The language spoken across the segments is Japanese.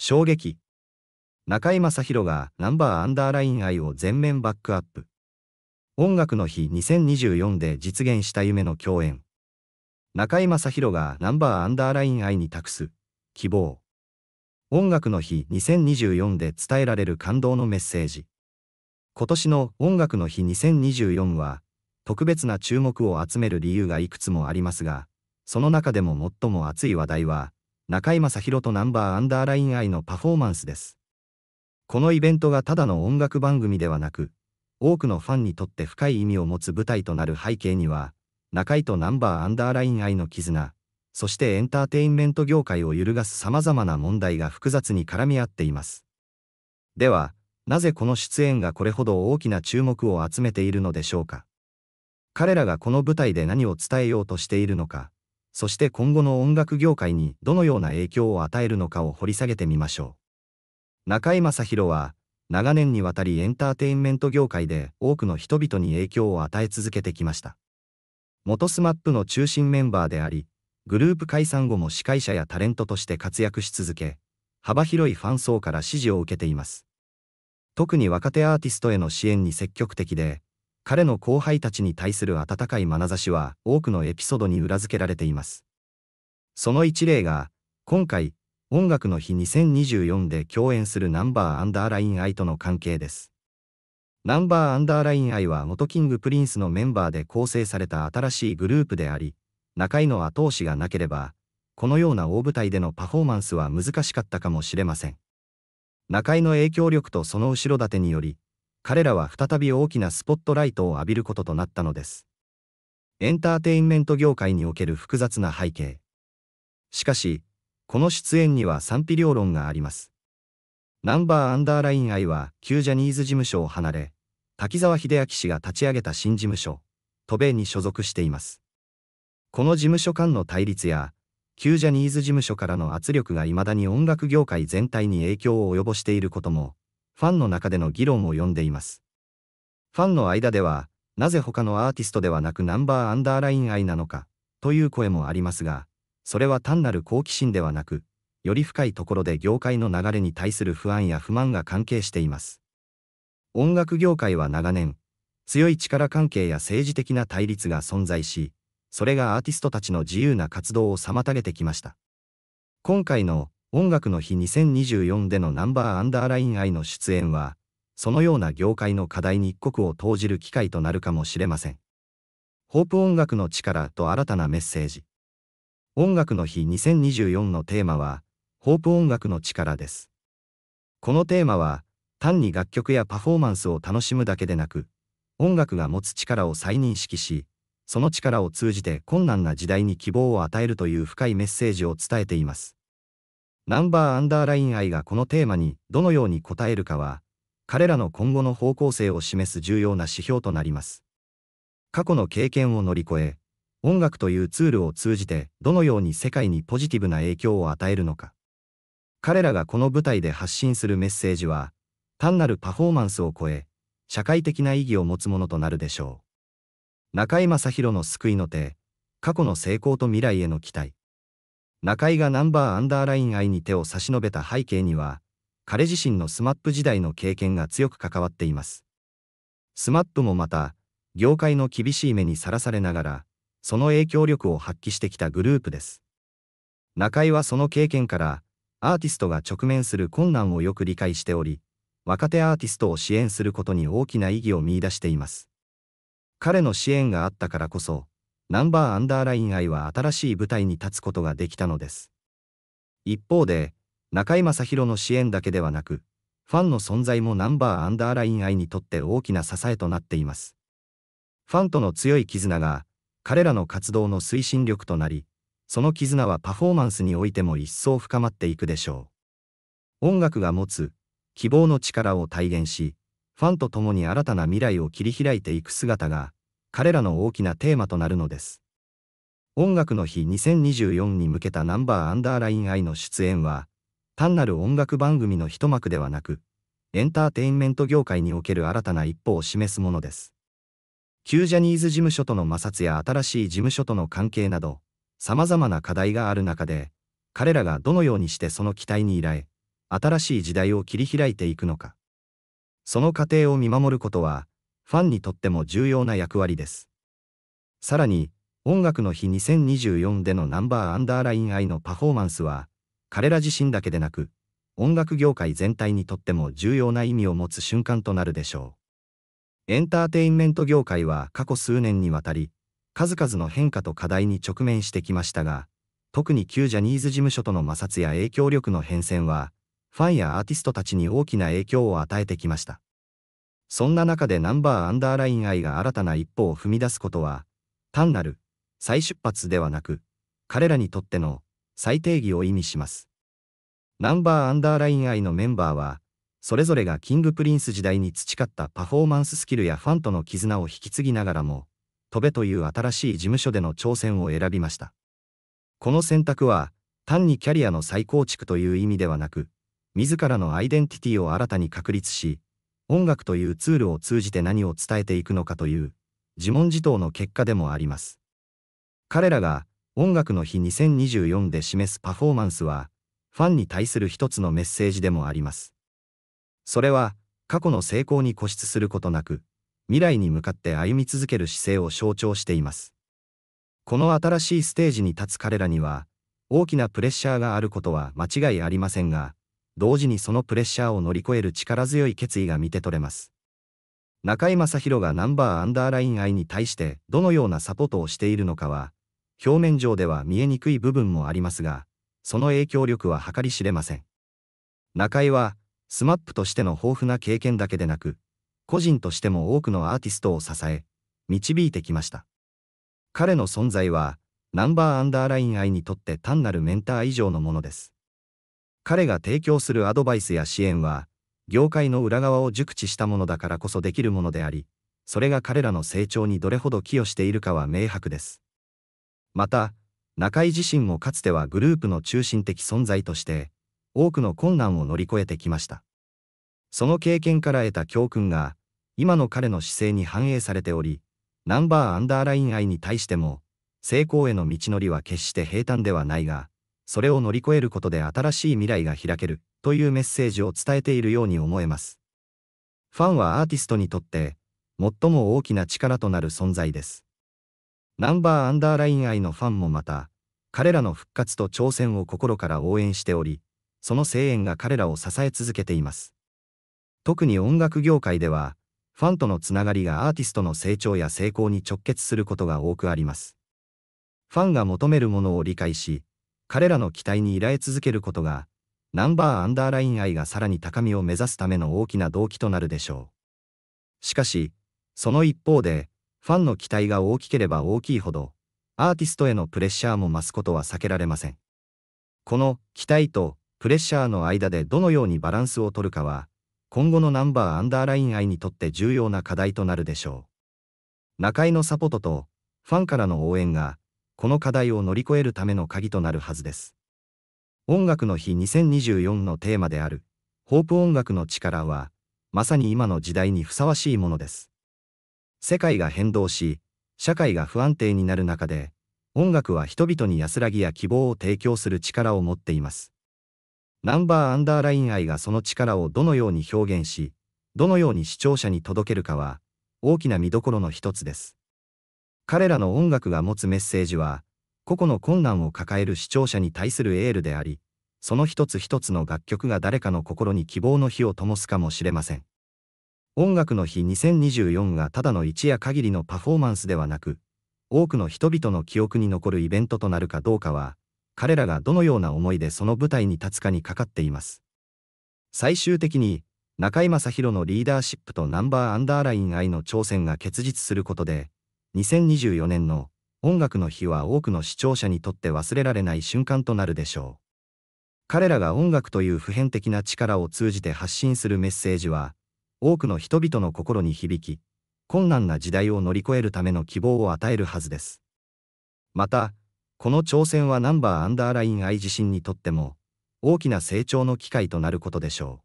衝撃。中居正広がナンバーアンダーライン愛を全面バックアップ。音楽の日2024で実現した夢の共演。中居正広がナンバーアンダーライン愛に託す。希望。音楽の日2024で伝えられる感動のメッセージ。今年の音楽の日2024は、特別な注目を集める理由がいくつもありますが、その中でも最も熱い話題は、中居正広とナンバーアンダーライン愛のパフォーマンスです。このイベントがただの音楽番組ではなく、多くのファンにとって深い意味を持つ舞台となる背景には、中居とナンバーアンダーライン愛の絆、そしてエンターテインメント業界を揺るがす様々な問題が複雑に絡み合っています。では、なぜこの出演がこれほど大きな注目を集めているのでしょうか。彼らがこの舞台で何を伝えようとしているのか。そして今後の音楽業界にどのような影響を与えるのかを掘り下げてみましょう。中居正広は、長年にわたりエンターテインメント業界で多くの人々に影響を与え続けてきました。元 SMAP の中心メンバーであり、グループ解散後も司会者やタレントとして活躍し続け、幅広いファン層から支持を受けています。特に若手アーティストへの支援に積極的で、彼の後輩たちに対する温かい眼差しは多くのエピソードに裏付けられています。その一例が、今回、音楽の日2024で共演するナンバーアンダーライン愛との関係です。ナンバーアンダーライン愛は元キングプリンスのメンバーで構成された新しいグループであり、中井の後押しがなければ、このような大舞台でのパフォーマンスは難しかったかもしれません。中井の影響力とその後ろ盾により、彼らは再び大きなスポットライトを浴びることとなったのです。エンターテインメント業界における複雑な背景。しかし、この出演には賛否両論があります。ナンバーアンダーライン愛は旧ジャニーズ事務所を離れ、滝沢秀明氏が立ち上げた新事務所、渡米に所属しています。この事務所間の対立や、旧ジャニーズ事務所からの圧力が未だに音楽業界全体に影響を及ぼしていることも、ファンの中での議論を呼んでいます。ファンの間では、なぜ他のアーティストではなくナンバーアンダーライン愛なのか、という声もありますが、それは単なる好奇心ではなく、より深いところで業界の流れに対する不安や不満が関係しています。音楽業界は長年、強い力関係や政治的な対立が存在し、それがアーティストたちの自由な活動を妨げてきました。今回の音楽の日2024でのナンバーアンダーライン愛の出演は、そのような業界の課題に一刻を投じる機会となるかもしれません。ホープ音楽の力と新たなメッセージ。音楽の日2024のテーマは、ホープ音楽の力です。このテーマは、単に楽曲やパフォーマンスを楽しむだけでなく、音楽が持つ力を再認識し、その力を通じて困難な時代に希望を与えるという深いメッセージを伝えています。ナンバーアンダーライン愛がこのテーマにどのように応えるかは、彼らの今後の方向性を示す重要な指標となります。過去の経験を乗り越え、音楽というツールを通じてどのように世界にポジティブな影響を与えるのか。彼らがこの舞台で発信するメッセージは、単なるパフォーマンスを超え、社会的な意義を持つものとなるでしょう。中井正宏の救いの手、過去の成功と未来への期待。中井がナンバーアンダーライン愛に手を差し伸べた背景には、彼自身の SMAP 時代の経験が強く関わっています。SMAP もまた、業界の厳しい目にさらされながら、その影響力を発揮してきたグループです。中井はその経験から、アーティストが直面する困難をよく理解しており、若手アーティストを支援することに大きな意義を見出しています。彼の支援があったからこそ、ナンバーアンダーライン愛は新しい舞台に立つことができたのです。一方で、中居正広の支援だけではなく、ファンの存在もナンバーアンダーライン愛にとって大きな支えとなっています。ファンとの強い絆が、彼らの活動の推進力となり、その絆はパフォーマンスにおいても一層深まっていくでしょう。音楽が持つ希望の力を体現し、ファンと共に新たな未来を切り開いていく姿が、彼らの大きなテーマとなるのです。音楽の日2024に向けたナンバーアンダーライン I の出演は、単なる音楽番組の一幕ではなく、エンターテインメント業界における新たな一歩を示すものです。旧ジャニーズ事務所との摩擦や新しい事務所との関係など、様々な課題がある中で、彼らがどのようにしてその期待に依頼、新しい時代を切り開いていくのか。その過程を見守ることは、ファンにとっても重要な役割です。さらに、音楽の日2024でのナンバーアンダーライン愛のパフォーマンスは、彼ら自身だけでなく、音楽業界全体にとっても重要な意味を持つ瞬間となるでしょう。エンターテインメント業界は過去数年にわたり、数々の変化と課題に直面してきましたが、特に旧ジャニーズ事務所との摩擦や影響力の変遷は、ファンやアーティストたちに大きな影響を与えてきました。そんな中でナンバーアンダーライン愛が新たな一歩を踏み出すことは、単なる再出発ではなく、彼らにとっての再定義を意味します。ナンバーアンダーライン愛のメンバーは、それぞれがキングプリンス時代に培ったパフォーマンススキルやファンとの絆を引き継ぎながらも、飛べという新しい事務所での挑戦を選びました。この選択は、単にキャリアの再構築という意味ではなく、自らのアイデンティティを新たに確立し、音楽というツールを通じて何を伝えていくのかという自問自答の結果でもあります。彼らが音楽の日2024で示すパフォーマンスはファンに対する一つのメッセージでもあります。それは過去の成功に固執することなく未来に向かって歩み続ける姿勢を象徴しています。この新しいステージに立つ彼らには大きなプレッシャーがあることは間違いありませんが同時にそのプレッシャーを乗り越える力強い決意が見て取れます。中井正宏がナンバーアンダーライン愛に対してどのようなサポートをしているのかは、表面上では見えにくい部分もありますが、その影響力は計り知れません。中井は、スマップとしての豊富な経験だけでなく、個人としても多くのアーティストを支え、導いてきました。彼の存在は、ナンバーアンダーライン愛にとって単なるメンター以上のものです。彼が提供するアドバイスや支援は、業界の裏側を熟知したものだからこそできるものであり、それが彼らの成長にどれほど寄与しているかは明白です。また、中井自身もかつてはグループの中心的存在として、多くの困難を乗り越えてきました。その経験から得た教訓が、今の彼の姿勢に反映されており、ナンバーアンダーライン愛に対しても、成功への道のりは決して平坦ではないが、それを乗り越えることで新しい未来が開ける、というメッセージを伝えているように思えます。ファンはアーティストにとって、最も大きな力となる存在です。ナンバーアンダーライン愛のファンもまた、彼らの復活と挑戦を心から応援しており、その声援が彼らを支え続けています。特に音楽業界では、ファンとのつながりがアーティストの成長や成功に直結することが多くあります。ファンが求めるものを理解し、彼らの期待に依頼続けることが、ナンバーアンダーライン愛がさらに高みを目指すための大きな動機となるでしょう。しかし、その一方で、ファンの期待が大きければ大きいほど、アーティストへのプレッシャーも増すことは避けられません。この期待とプレッシャーの間でどのようにバランスを取るかは、今後のナンバーアンダーライン愛にとって重要な課題となるでしょう。中井のサポートとファンからの応援がこの課題を乗り越えるための鍵となるはずです。音楽の日2024のテーマである、ホープ音楽の力は、まさに今の時代にふさわしいものです。世界が変動し、社会が不安定になる中で、音楽は人々に安らぎや希望を提供する力を持っています。ナンバーアンダーライン愛がその力をどのように表現し、どのように視聴者に届けるかは、大きな見どころの一つです。彼らの音楽が持つメッセージは、個々の困難を抱える視聴者に対するエールであり、その一つ一つの楽曲が誰かの心に希望の火を灯すかもしれません。音楽の日2024がただの一夜限りのパフォーマンスではなく、多くの人々の記憶に残るイベントとなるかどうかは、彼らがどのような思いでその舞台に立つかにかかっています。最終的に、中井正宏のリーダーシップとナンバーアンダーライン愛の挑戦が結実することで、2024年の音楽の日は多くの視聴者にとって忘れられない瞬間となるでしょう。彼らが音楽という普遍的な力を通じて発信するメッセージは、多くの人々の心に響き、困難な時代を乗り越えるための希望を与えるはずです。また、この挑戦はナンバーアンダーライン I 自身にとっても、大きな成長の機会となることでしょ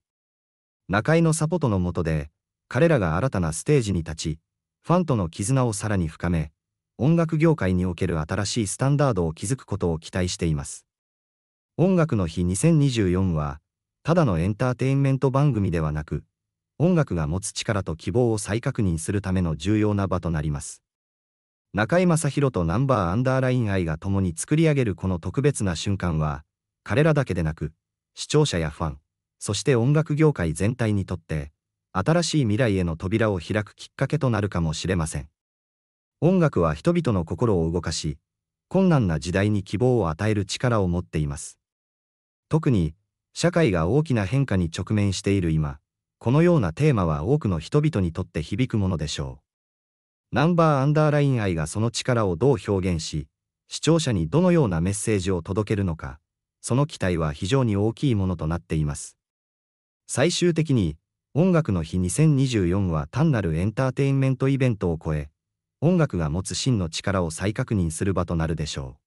う。中井のサポートの下で、彼らが新たなステージに立ち、ファンとの絆をさらに深め、音楽業界における新しいスタンダードを築くことを期待しています。音楽の日2024は、ただのエンターテインメント番組ではなく、音楽が持つ力と希望を再確認するための重要な場となります。中井正宏とナンバーアンダーライン愛が共に作り上げるこの特別な瞬間は、彼らだけでなく、視聴者やファン、そして音楽業界全体にとって、新しい未来への扉を開くきっかけとなるかもしれません。音楽は人々の心を動かし、困難な時代に希望を与える力を持っています。特に、社会が大きな変化に直面している今、このようなテーマは多くの人々にとって響くものでしょう。ナンバーアンダーライン愛がその力をどう表現し、視聴者にどのようなメッセージを届けるのか、その期待は非常に大きいものとなっています。最終的に、音楽の日2024は単なるエンターテインメントイベントを超え、音楽が持つ真の力を再確認する場となるでしょ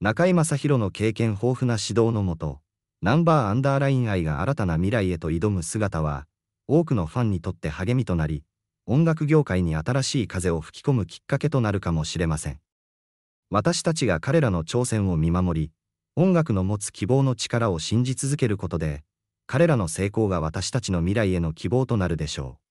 う。中井正宏の経験豊富な指導のもと、ナンバーアンダーライン愛が新たな未来へと挑む姿は、多くのファンにとって励みとなり、音楽業界に新しい風を吹き込むきっかけとなるかもしれません。私たちが彼らの挑戦を見守り、音楽の持つ希望の力を信じ続けることで、彼らの成功が私たちの未来への希望となるでしょう。